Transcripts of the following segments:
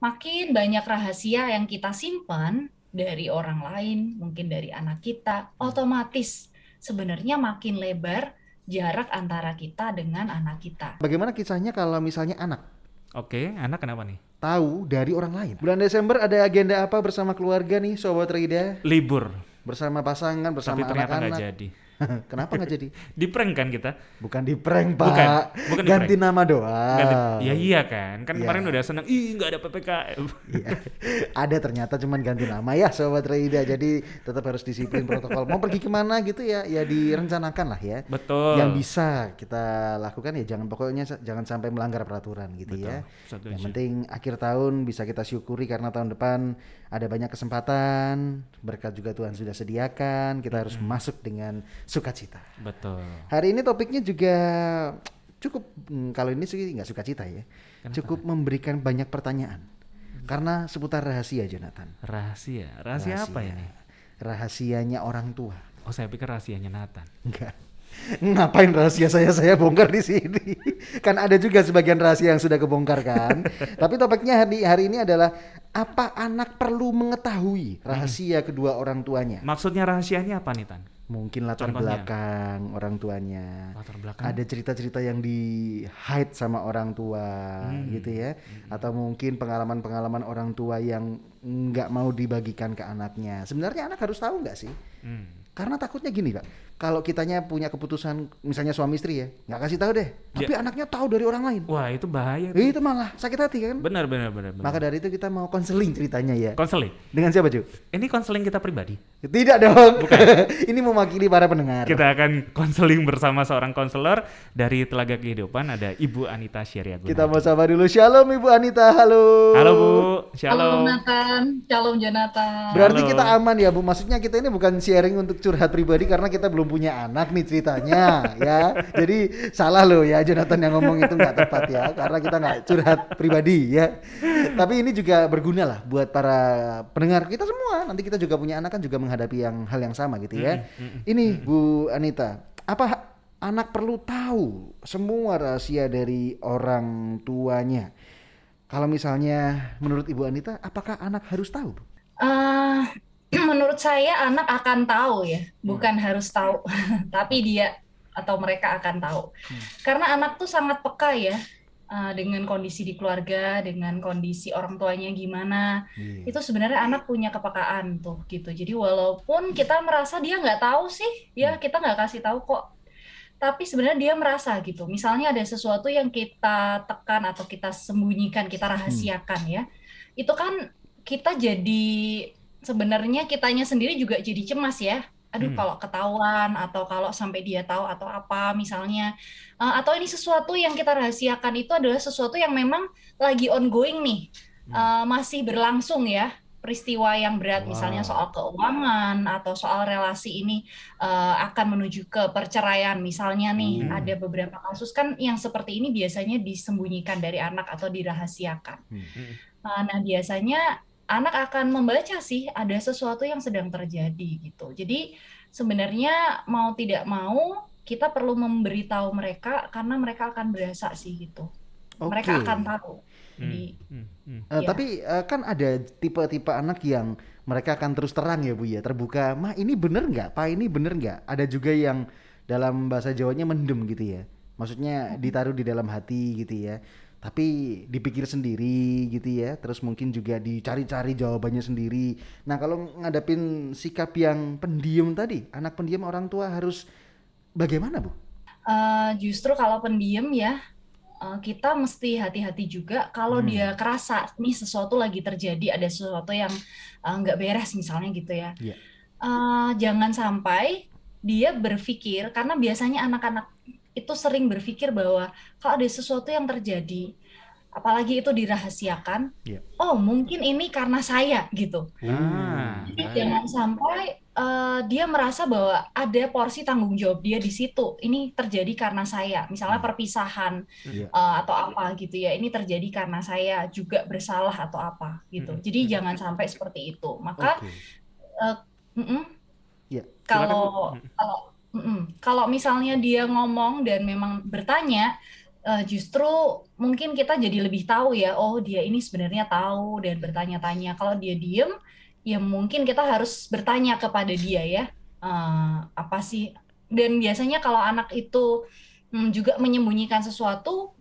makin banyak rahasia yang kita simpan dari orang lain, mungkin dari anak kita, otomatis sebenarnya makin lebar jarak antara kita dengan anak kita. Bagaimana kisahnya kalau misalnya anak? Oke, anak kenapa nih? Tahu dari orang lain. Bulan Desember ada agenda apa bersama keluarga nih, Sobat Rida? Libur. Bersama pasangan, bersama anak-anak. Tapi ternyata anak -anak. jadi Kenapa nggak jadi? di prank kan kita? Bukan di prank pak. Bukan. Bukan Ganti prank. nama doang. Iya iya kan. Kan ya. kemarin udah seneng. Ih nggak ada ppkm. ya. Ada ternyata cuman ganti nama ya sobat Raida. Jadi tetap harus disiplin protokol. Mau pergi kemana gitu ya? Ya direncanakan lah ya. Betul. Yang bisa kita lakukan ya jangan pokoknya jangan sampai melanggar peraturan gitu ya. Betul. ya. Satu Yang penting akhir tahun bisa kita syukuri karena tahun depan ada banyak kesempatan berkat juga Tuhan sudah sediakan. Kita hmm. harus masuk dengan sukacita. Betul. Hari ini topiknya juga cukup hmm, kalau ini sih nggak sukacita ya. Kenapa? Cukup memberikan banyak pertanyaan. Karena seputar rahasia Jonathan. Rahasia. Rahasia, rahasia apa ini? Rahasianya orang tua. Oh, saya pikir rahasianya Nathan. Enggak. Ngapain rahasia saya saya bongkar di sini? kan ada juga sebagian rahasia yang sudah kebongkar kan. Tapi topiknya hari hari ini adalah apa anak perlu mengetahui rahasia hmm. kedua orang tuanya. Maksudnya rahasianya apa nih Tan? mungkin latar Contohnya. belakang orang tuanya latar belakang. ada cerita-cerita yang di hide sama orang tua hmm. gitu ya hmm. atau mungkin pengalaman-pengalaman orang tua yang nggak mau dibagikan ke anaknya sebenarnya anak harus tahu nggak sih hmm. karena takutnya gini pak kalau kitanya punya keputusan misalnya suami istri ya nggak kasih tahu deh tapi ya. anaknya tahu dari orang lain wah itu bahaya tuh. itu malah sakit hati kan benar benar benar, maka dari itu kita mau konseling ceritanya ya konseling dengan siapa cuy ini konseling kita pribadi tidak dong bukan ini mewakili para pendengar kita akan konseling bersama seorang konselor dari telaga kehidupan ada ibu Anita Syariagunata kita mau sabar dulu shalom ibu Anita halo halo bu shalom shalom Nathan shalom Jonathan berarti halo. kita aman ya bu maksudnya kita ini bukan sharing untuk curhat pribadi karena kita belum punya anak nih ceritanya ya. Jadi salah loh ya Jonathan yang ngomong itu nggak tepat ya karena kita nggak curhat pribadi ya. Tapi ini juga berguna lah buat para pendengar kita semua. Nanti kita juga punya anak kan juga menghadapi yang hal yang sama gitu ya. Ini Bu Anita, apa anak perlu tahu semua rahasia dari orang tuanya? Kalau misalnya menurut Ibu Anita, apakah anak harus tahu? Uh, menurut saya anak akan tahu ya, bukan hmm. harus tahu, tapi dia atau mereka akan tahu. Hmm. Karena anak tuh sangat peka ya eh, dengan kondisi di keluarga, dengan kondisi orang tuanya gimana. Hmm. Itu sebenarnya anak punya kepekaan tuh gitu. Jadi walaupun kita merasa dia nggak tahu sih, ya hmm. kita nggak kasih tahu kok. Tapi sebenarnya dia merasa gitu. Misalnya ada sesuatu yang kita tekan atau kita sembunyikan, kita hmm. rahasiakan hmm. ya. Itu kan kita jadi sebenarnya kitanya sendiri juga jadi cemas ya aduh hmm. kalau ketahuan atau kalau sampai dia tahu atau apa misalnya uh, atau ini sesuatu yang kita rahasiakan itu adalah sesuatu yang memang lagi ongoing nih uh, masih berlangsung ya peristiwa yang berat wow. misalnya soal keuangan atau soal relasi ini uh, akan menuju ke perceraian misalnya nih hmm. ada beberapa kasus kan yang seperti ini biasanya disembunyikan dari anak atau dirahasiakan hmm. nah biasanya anak akan membaca sih ada sesuatu yang sedang terjadi gitu. Jadi sebenarnya mau tidak mau kita perlu memberitahu mereka karena mereka akan berasa sih gitu. Okay. Mereka akan tahu. Hmm, Jadi, hmm. Hmm. Ya. Eh, tapi uh, kan ada tipe-tipe anak yang mereka akan terus terang ya bu ya terbuka. Ma ini bener nggak? Pak ini bener nggak? Ada juga yang dalam bahasa Jawanya mendem gitu ya. Maksudnya hmm. ditaruh di dalam hati gitu ya tapi dipikir sendiri gitu ya terus mungkin juga dicari-cari jawabannya sendiri nah kalau ngadapin sikap yang pendiam tadi anak pendiam orang tua harus bagaimana bu? Uh, justru kalau pendiam ya eh, kita mesti hati-hati juga kalau hmm. dia kerasa nih sesuatu lagi terjadi ada sesuatu yang eh, nggak uh, beres misalnya gitu ya yeah. Iya. uh, jangan sampai dia berpikir karena biasanya anak-anak itu sering berpikir bahwa kalau ada sesuatu yang terjadi apalagi itu dirahasiakan yeah. oh mungkin ini karena saya gitu Ah, jadi nah. jangan sampai uh, dia merasa bahwa ada porsi tanggung jawab dia di situ ini terjadi karena saya misalnya hmm. perpisahan yeah. Iya. uh, atau apa gitu ya ini terjadi karena saya juga bersalah atau apa gitu hmm. jadi hmm. jangan sampai seperti itu maka okay. uh, eh, yeah. kalau Mm-mm. Kalau misalnya dia ngomong dan memang bertanya, uh, justru mungkin kita jadi lebih tahu ya, oh dia ini sebenarnya tahu dan bertanya-tanya. Kalau dia diem, ya mungkin kita harus bertanya kepada dia ya, uh, apa sih? Dan biasanya kalau anak itu um, juga menyembunyikan sesuatu,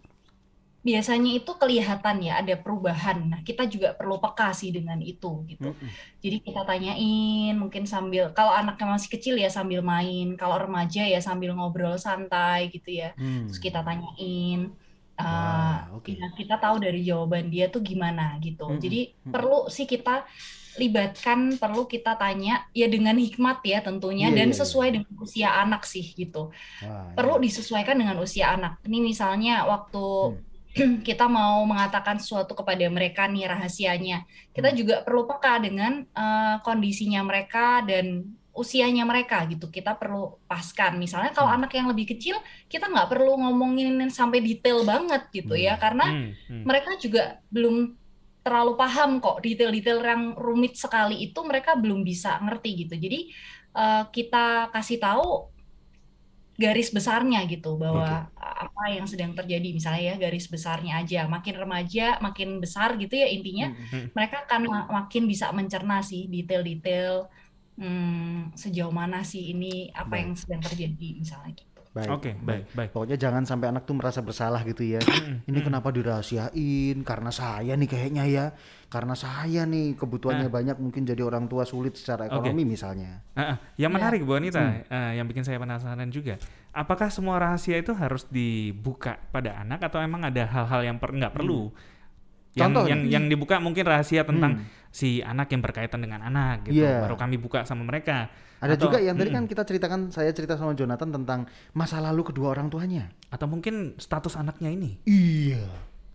biasanya itu kelihatan ya ada perubahan. Nah, kita juga perlu peka sih dengan itu gitu. Mm -hmm. Jadi kita tanyain mungkin sambil kalau anaknya masih kecil ya sambil main, kalau remaja ya sambil ngobrol santai gitu ya. Mm. Terus kita tanyain eh, wow, okay. kita, kita tahu dari jawaban dia tuh gimana gitu. Mm -hmm. Jadi -hmm. perlu sih kita libatkan perlu kita tanya ya dengan hikmat ya tentunya yeah, dan iya, iya. sesuai dengan usia anak sih gitu. Wow, perlu yeah. disesuaikan dengan usia anak. Ini misalnya waktu mm. kita mau mengatakan sesuatu kepada mereka nih rahasianya. Kita hmm. juga perlu peka dengan uh, kondisinya mereka dan usianya mereka gitu kita perlu paskan misalnya kalau hmm. anak yang lebih kecil kita nggak perlu ngomongin sampai detail banget gitu ya. hmm. ya karena hmm. Hmm. mereka juga belum terlalu paham kok detail-detail yang rumit sekali itu mereka belum bisa ngerti gitu jadi uh, kita kasih tahu garis besarnya gitu bahwa okay. apa yang sedang terjadi misalnya ya garis besarnya aja makin remaja makin besar gitu ya intinya hmm, hmm, hmm. mereka akan makin bisa mencerna sih detail-detail hmm, sejauh mana sih ini apa yang sedang terjadi misalnya gitu baik. Oke, okay, baik, baik. Pokoknya jangan sampai anak tuh merasa bersalah gitu ya. Hmm, hmm, ini hmm. kenapa dirahasiain? Karena saya nih kayaknya ya. Karena saya nih kebutuhannya uh. banyak mungkin jadi orang tua sulit secara ekonomi okay. misalnya. Uh, uh. Yang iya. menarik yeah. Bu Anita, hmm. uh, yang bikin saya penasaran juga. Apakah semua rahasia itu harus dibuka pada anak atau emang ada hal-hal yang per nggak perlu? Hmm yang Contoh, yang, yang dibuka mungkin rahasia tentang hmm. si anak yang berkaitan dengan anak gitu yeah. baru kami buka sama mereka ada atau, juga yang tadi kan kita ceritakan saya cerita sama Jonathan tentang masa lalu kedua orang tuanya atau mungkin status anaknya ini iya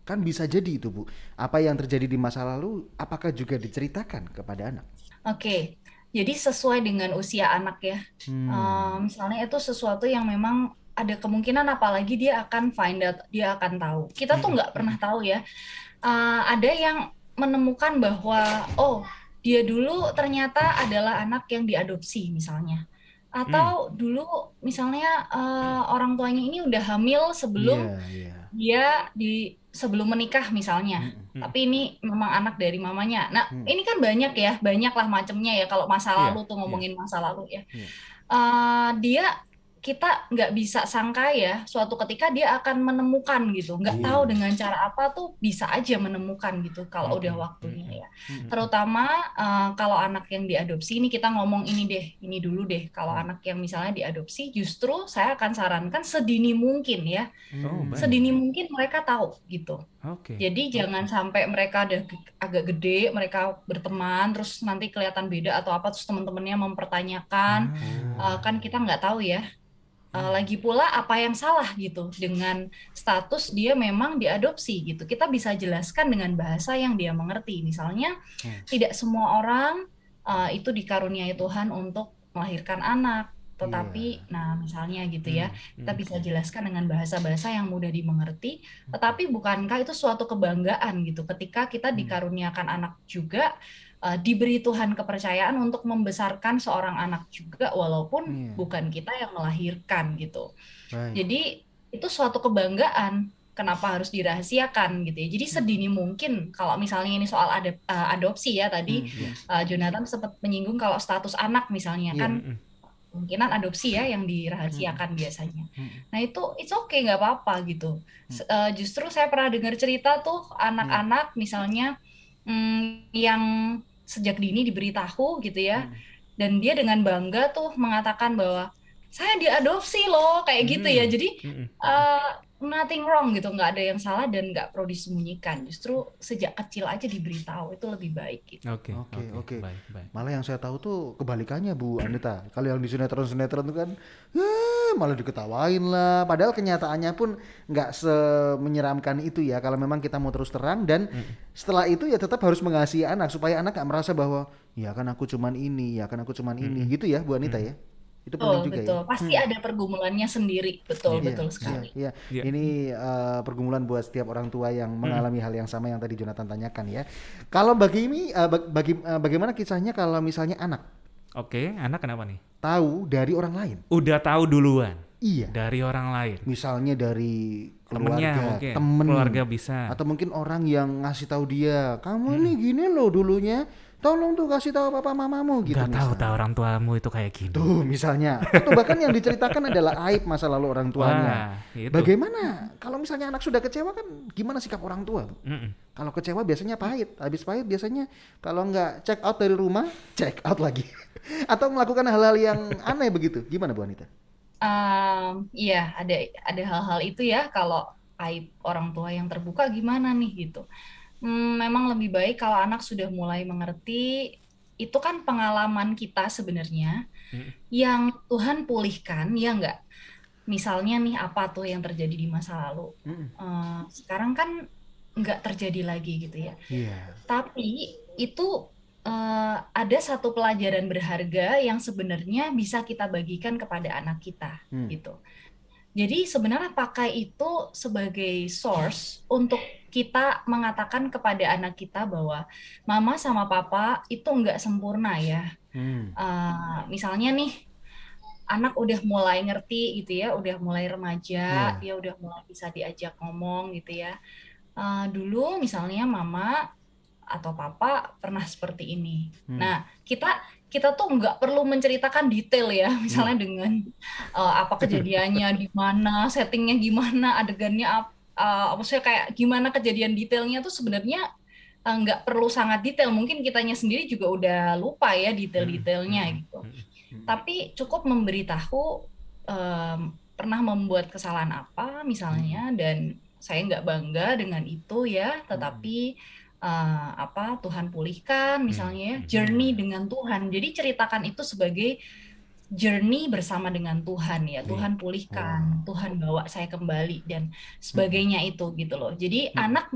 kan bisa jadi itu bu apa yang terjadi di masa lalu apakah juga diceritakan kepada anak oke okay. jadi sesuai dengan usia anak ya hmm. um, misalnya itu sesuatu yang memang ada kemungkinan apalagi dia akan find out dia akan tahu kita tuh hmm. nggak pernah tahu ya uh, ada yang menemukan bahwa oh dia dulu ternyata adalah anak yang diadopsi misalnya atau hmm. dulu misalnya uh, orang tuanya ini udah hamil sebelum yeah, yeah. dia di sebelum menikah misalnya hmm, hmm. tapi ini memang anak dari mamanya nah hmm. ini kan banyak ya banyaklah lah macamnya ya kalau masa iya, lalu yeah, tuh iya. ngomongin yeah. masa lalu ya yeah. Iya. uh, dia kita nggak bisa sangka ya suatu ketika dia akan menemukan gitu nggak iya. tahu dengan cara apa tuh bisa aja menemukan gitu kalau udah waktunya ya terutama uh, kalau anak yang diadopsi ini kita ngomong ini deh ini dulu deh kalau mm. anak yang misalnya diadopsi justru saya akan sarankan sedini mungkin ya oh, mm. sedini mungkin mereka tahu gitu okay. jadi okay. jangan sampai mereka ada agak gede mereka berteman terus nanti kelihatan beda atau apa terus teman-temannya mempertanyakan ah. uh, kan kita nggak tahu ya Uh, lagi pula apa yang salah gitu dengan status dia memang diadopsi gitu. Kita bisa jelaskan dengan bahasa yang dia mengerti. Misalnya yes. Hmm. tidak semua orang uh, itu dikaruniai Tuhan untuk melahirkan anak, tetapi yeah. nah misalnya gitu ya. Mm. Kita hmm. bisa jelaskan dengan bahasa-bahasa yang mudah dimengerti, tetapi bukankah itu suatu kebanggaan gitu ketika kita dikaruniakan anak juga uh, diberi Tuhan kepercayaan untuk membesarkan seorang anak juga walaupun yeah. bukan kita yang melahirkan gitu. Right. Jadi itu suatu kebanggaan kenapa harus dirahasiakan gitu ya. Jadi iya. sedini mungkin kalau misalnya ini soal adep, uh, eh, adopsi ya tadi mm, yes. uh, Jonathan sempat menyinggung kalau status anak misalnya yeah. kan mm. adopsi ya yang dirahasiakan mm. biasanya. Mm. Nah itu it's okay nggak apa-apa gitu. Mm. Uh, justru saya pernah dengar cerita tuh mm. anak-anak mm. misalnya mm, yang sejak dini diberitahu gitu ya. Hmm. Dan dia dengan bangga tuh mengatakan bahwa saya diadopsi loh kayak hmm. gitu ya. Hmm. Jadi hmm. uh, nothing wrong gitu nggak ada yang salah dan nggak perlu disembunyikan justru sejak kecil aja diberitahu itu lebih baik gitu oke oke oke malah yang saya tahu tuh kebalikannya Bu Anita kalau yang di sinetron sinetron tuh kan eh, malah diketawain lah padahal kenyataannya pun nggak semenyeramkan itu ya kalau memang kita mau terus terang dan hmm. setelah itu ya tetap harus mengasihi anak supaya anak nggak merasa bahwa ya kan aku cuman ini ya kan aku cuman hmm. ini gitu ya Bu Anita hmm. ya itu oh, ya. betul, juga betul. ya. Pasti hmm. ada pergumulannya sendiri, betul yeah, betul iya, sekali. Iya, yeah, yeah. ini uh, pergumulan buat setiap orang tua yang hmm. mengalami hal yang sama yang tadi Jonathan tanyakan ya. Kalau bagi ini uh, bagi uh, bagaimana kisahnya kalau misalnya anak? Oke, okay, anak kenapa nih? Tahu dari orang lain. Udah tahu duluan. Iya. Dari orang lain. Misalnya dari keluarga, temennya temen, keluarga bisa. Atau mungkin orang yang ngasih tahu dia, kamu hmm. nih gini loh dulunya tolong tuh kasih tahu papa mamamu gitu. Gak tahu tahu orang tuamu itu kayak gitu Tuh misalnya, atau bahkan yang diceritakan adalah aib masa lalu orang tuanya. Wah, itu. Bagaimana kalau misalnya anak sudah kecewa kan gimana sikap orang tua? Mm -mm. Kalau kecewa biasanya pahit, habis pahit biasanya kalau nggak check out dari rumah check out lagi, atau melakukan hal-hal yang aneh begitu. Gimana Bu Anita? Um, iya ada ada hal-hal itu ya kalau aib orang tua yang terbuka gimana nih gitu hmm, memang lebih baik kalau anak sudah mulai mengerti itu kan pengalaman kita sebenarnya hmm. yang Tuhan pulihkan ya enggak misalnya nih apa tuh yang terjadi di masa lalu hmm. uh, sekarang kan nggak terjadi lagi gitu ya yeah. tapi itu uh, ada satu pelajaran berharga yang sebenarnya bisa kita bagikan kepada anak kita hmm. gitu jadi sebenarnya pakai itu sebagai source untuk kita mengatakan kepada anak kita bahwa mama sama papa itu nggak sempurna ya. Hmm. Uh, misalnya nih anak udah mulai ngerti gitu ya, udah mulai remaja, hmm. dia udah mulai bisa diajak ngomong gitu ya. Uh, dulu misalnya mama atau papa pernah seperti ini. Hmm. Nah, kita kita tuh nggak perlu menceritakan detail ya, misalnya hmm. dengan uh, apa kejadiannya, di mana, settingnya gimana, adegannya apa, uh, eh, maksudnya kayak gimana kejadian detailnya tuh sebenarnya uh, nggak perlu sangat detail. Mungkin kitanya sendiri juga udah lupa ya detail-detailnya hmm. gitu. Hmm. hmm. Tapi cukup memberitahu um, pernah membuat kesalahan apa misalnya hmm. dan saya nggak bangga dengan itu ya, tetapi hmm uh, apa Tuhan pulihkan misalnya ya, hmm. journey hmm. dengan Tuhan. Jadi ceritakan itu sebagai journey bersama dengan Tuhan ya. Iya. Tuhan pulihkan, hmm. Tuhan bawa saya kembali dan hmm. sebagainya hmm. itu gitu loh. Jadi hmm. anak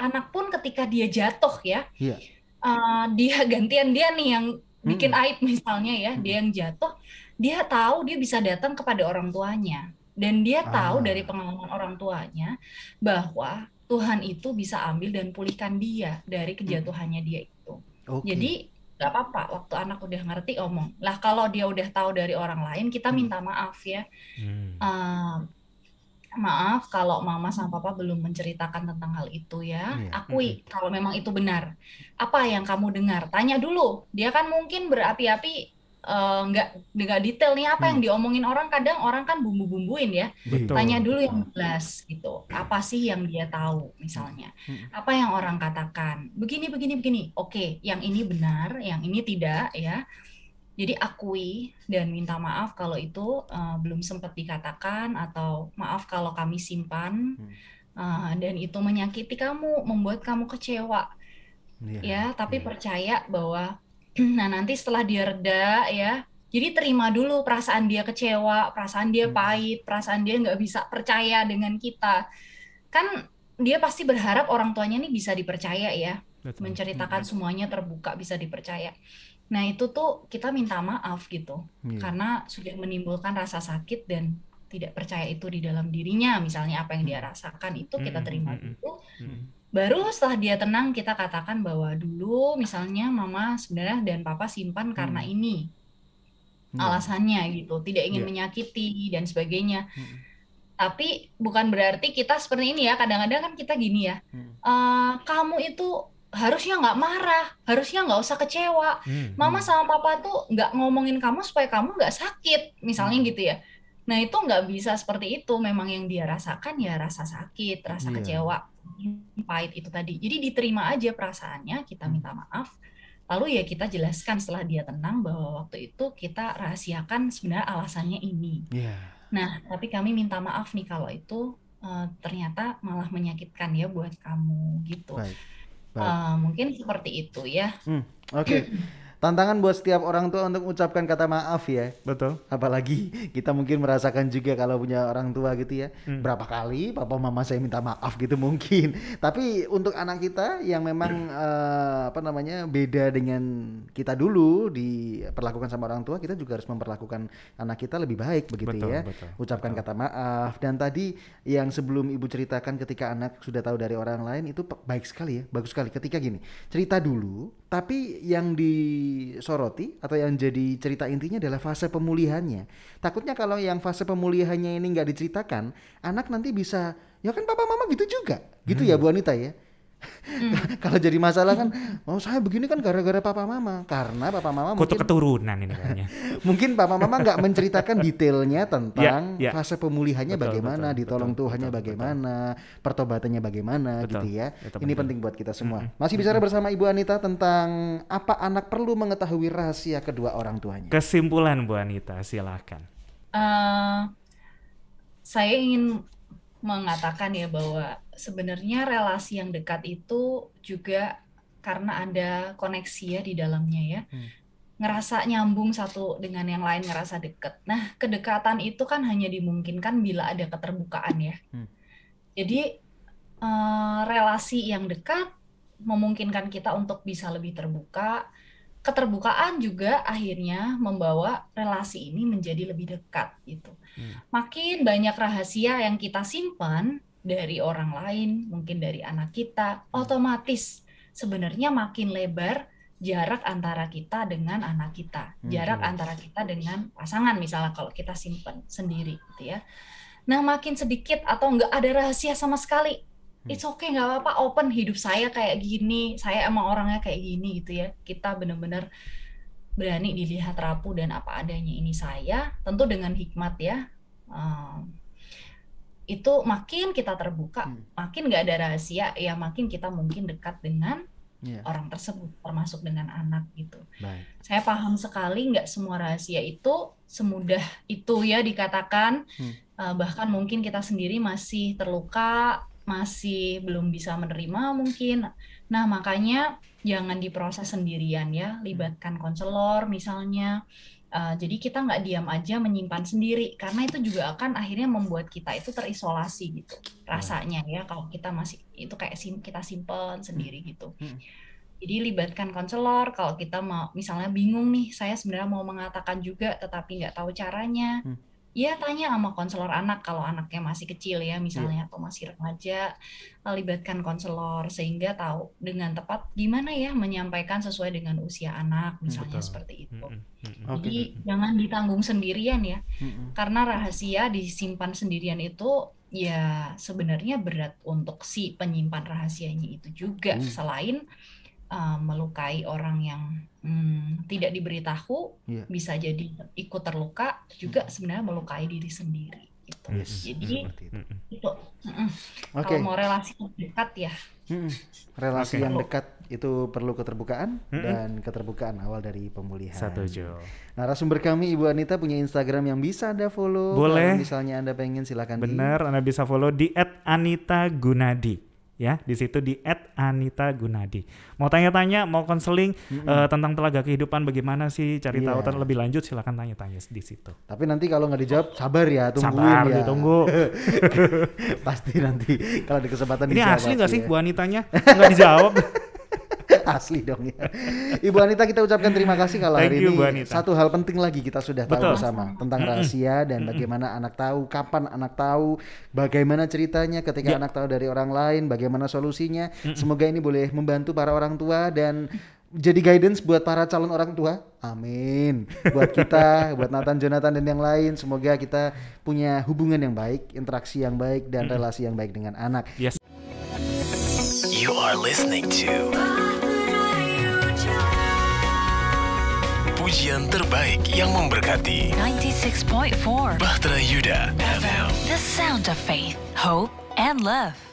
anak pun ketika dia jatuh ya. Yeah. Iya. Uh, dia gantian dia nih yang bikin hmm. aib misalnya ya, hmm. dia yang jatuh, dia tahu dia bisa datang kepada orang tuanya dan dia tahu ah. dari pengalaman orang tuanya bahwa Tuhan itu bisa ambil dan pulihkan dia dari hmm. kejatuhannya dia itu. Okay. Jadi nggak apa-apa waktu anak udah ngerti omong. Lah kalau dia udah tahu dari orang lain kita hmm. minta maaf ya. Hmm. Uh, maaf kalau mama sama papa belum menceritakan tentang hal itu ya. Yeah. Akui hmm. kalau memang itu benar. Apa yang kamu dengar? Tanya dulu. Dia kan mungkin berapi-api Eh, nggak uh, nggak detail nih apa yang hmm. diomongin orang kadang orang kan bumbu-bumbuin ya Betul. tanya dulu yang jelas gitu apa sih yang dia tahu misalnya hmm. apa yang orang katakan begini begini begini oke yang ini benar yang ini tidak ya jadi akui dan minta maaf kalau itu uh, belum sempat dikatakan atau maaf kalau kami simpan uh, dan itu menyakiti kamu membuat kamu kecewa yeah. ya tapi yeah. percaya bahwa nah nanti setelah dia reda ya jadi terima dulu perasaan dia kecewa perasaan dia hmm. pahit perasaan dia nggak bisa percaya dengan kita kan dia pasti berharap orang tuanya ini bisa dipercaya ya menceritakan hmm. semuanya terbuka bisa dipercaya nah itu tuh kita minta maaf gitu yeah. Hmm. karena sudah menimbulkan rasa sakit dan tidak percaya itu di dalam dirinya misalnya apa yang dia rasakan itu kita terima dulu baru setelah dia tenang kita katakan bahwa dulu misalnya mama sebenarnya dan papa simpan hmm. karena ini hmm. alasannya gitu tidak ingin yeah. menyakiti dan sebagainya hmm. tapi bukan berarti kita seperti ini ya kadang-kadang kan kita gini ya hmm. e, kamu itu harusnya nggak marah harusnya nggak usah kecewa hmm. mama hmm. sama papa tuh nggak ngomongin kamu supaya kamu nggak sakit misalnya hmm. gitu ya nah itu nggak bisa seperti itu memang yang dia rasakan ya rasa sakit rasa yeah. kecewa pahit itu tadi. Jadi diterima aja perasaannya, kita hmm. minta maaf. Lalu ya kita jelaskan setelah dia tenang bahwa waktu itu kita rahasiakan sebenarnya alasannya ini. Yeah. Nah, tapi kami minta maaf nih kalau itu uh, ternyata malah menyakitkan ya buat kamu gitu. Baik. Eh, Baik. Uh, mungkin seperti itu ya. Hmm. Oke. Okay. Tantangan buat setiap orang tua untuk mengucapkan kata maaf ya. Betul. Apalagi kita mungkin merasakan juga kalau punya orang tua gitu ya. Hmm. Berapa kali papa mama saya minta maaf gitu mungkin. Tapi untuk anak kita yang memang uh, apa namanya beda dengan kita dulu diperlakukan sama orang tua, kita juga harus memperlakukan anak kita lebih baik begitu betul, ya. Betul, Ucapkan betul. kata maaf dan tadi yang sebelum ibu ceritakan ketika anak sudah tahu dari orang lain itu baik sekali ya, bagus sekali ketika gini. Cerita dulu tapi yang disoroti atau yang jadi cerita intinya adalah fase pemulihannya. Takutnya kalau yang fase pemulihannya ini nggak diceritakan, anak nanti bisa, ya kan papa mama gitu juga. Gitu ya, hmm. ya Bu Anita ya. Mm. kalau jadi masalah kan oh saya begini kan gara-gara papa mama karena papa mama Kutu mungkin keturunan ini kayaknya mungkin papa mama nggak menceritakan detailnya tentang ya, ya. fase pemulihannya betul, bagaimana betul, ditolong betul, Tuhannya betul, bagaimana betul. pertobatannya bagaimana betul, gitu ya betul, ini penting buat kita semua hmm masih bicara bersama Ibu Anita tentang apa anak perlu mengetahui rahasia kedua orang tuanya kesimpulan Bu Anita silakan. uh, saya ingin mengatakan ya bahwa sebenarnya relasi yang dekat itu juga karena ada koneksi ya di dalamnya ya. Hmm. Ngerasa nyambung satu dengan yang lain, ngerasa deket. Nah, kedekatan itu kan hanya dimungkinkan bila ada keterbukaan ya. Hmm. Jadi uh, relasi yang dekat memungkinkan kita untuk bisa lebih terbuka, keterbukaan juga akhirnya membawa relasi ini menjadi lebih dekat gitu. Hmm. Makin banyak rahasia yang kita simpan dari orang lain, mungkin dari anak kita, hmm. otomatis sebenarnya makin lebar jarak antara kita dengan anak kita, hmm, jarak hmm. antara kita dengan pasangan misalnya kalau kita simpan sendiri gitu ya. Nah, makin sedikit atau enggak ada rahasia sama sekali Hmm. it's okay nggak apa-apa open hidup saya kayak gini saya emang orangnya kayak gini gitu ya kita bener-bener berani dilihat rapuh dan apa adanya ini saya tentu dengan hikmat ya um, itu makin kita terbuka hmm. makin nggak ada rahasia ya makin kita mungkin dekat dengan yeah. orang tersebut termasuk dengan anak gitu Baik. saya paham sekali nggak semua rahasia itu semudah itu ya dikatakan hmm. Ehm, bahkan mungkin kita sendiri masih terluka masih belum bisa menerima mungkin. Nah, makanya jangan diproses sendirian ya, libatkan konselor misalnya. Uh, jadi kita nggak diam aja menyimpan sendiri karena itu juga akan akhirnya membuat kita itu terisolasi gitu rasanya ya kalau kita masih itu kayak sim kita simpen sendiri hmm. gitu. Hmm. Jadi libatkan konselor kalau kita mau misalnya bingung nih saya sebenarnya mau mengatakan juga tetapi nggak tahu caranya. Hmm ya tanya sama konselor anak kalau anaknya masih kecil ya misalnya yeah. atau masih remaja libatkan konselor sehingga tahu dengan tepat gimana ya menyampaikan sesuai dengan usia anak hmm, misalnya Betul. seperti itu. Mm -hmm. okay. Hmm, hmm, Jadi -hmm. jangan ditanggung sendirian ya. -hmm. Karena rahasia disimpan sendirian itu ya sebenarnya berat untuk si penyimpan rahasianya itu juga mm. selain uh, melukai orang yang hmm, tidak diberitahu yeah. bisa jadi ikut terluka juga hmm. sebenarnya melukai diri sendiri gitu. Yes, jadi itu, itu. Mm. Okay. kalau mau relasi yang dekat ya mm. relasi okay. yang dekat itu perlu keterbukaan mm dan keterbukaan awal dari pemulihan. Satu Jo. Narasumber kami Ibu Anita punya Instagram yang bisa Anda follow. Boleh. Kalau misalnya Anda pengen silakan. Benar, di... Anda bisa follow di @anita_gunadi ya di situ di Anita Gunadi Mau tanya-tanya, mau konseling mm -hmm. uh, eh, tentang telaga kehidupan bagaimana sih cari yeah. tahu lebih lanjut silakan tanya-tanya di situ. Tapi nanti kalau nggak dijawab sabar ya, tungguin sabar, ya. tunggu. pasti nanti kalau di kesempatan Ini Ini asli nggak sih ya. Bu Anitanya? Nggak dijawab. asli dong ya. Ibu Anita kita ucapkan terima kasih kalau Thank hari you, ini satu hal penting lagi kita sudah Betul. tahu bersama tentang rahasia dan bagaimana anak tahu, kapan anak tahu, bagaimana ceritanya ketika yeah. anak tahu dari orang lain, bagaimana solusinya. Semoga ini boleh membantu para orang tua dan jadi guidance buat para calon orang tua. Amin. Buat kita, buat Nathan, Jonathan dan yang lain, semoga kita punya hubungan yang baik, interaksi yang baik dan relasi yang baik dengan anak. Yes. You are listening to ah. pujian terbaik yang memberkati. 96.4 Bahtera Yuda FM. The sound of faith, hope, and love.